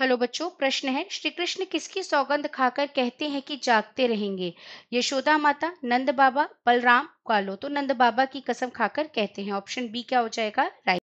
hello बच्चों प्रश्न है श्री कृष्ण किसकी सौगंध खाकर कहते हैं कि जागते रहेंगे यशोदा माता नंद बाबा बलराम कालो तो नंद बाबा की कसम खाकर कहते हैं ऑप्शन बी क्या हो जाएगा राइट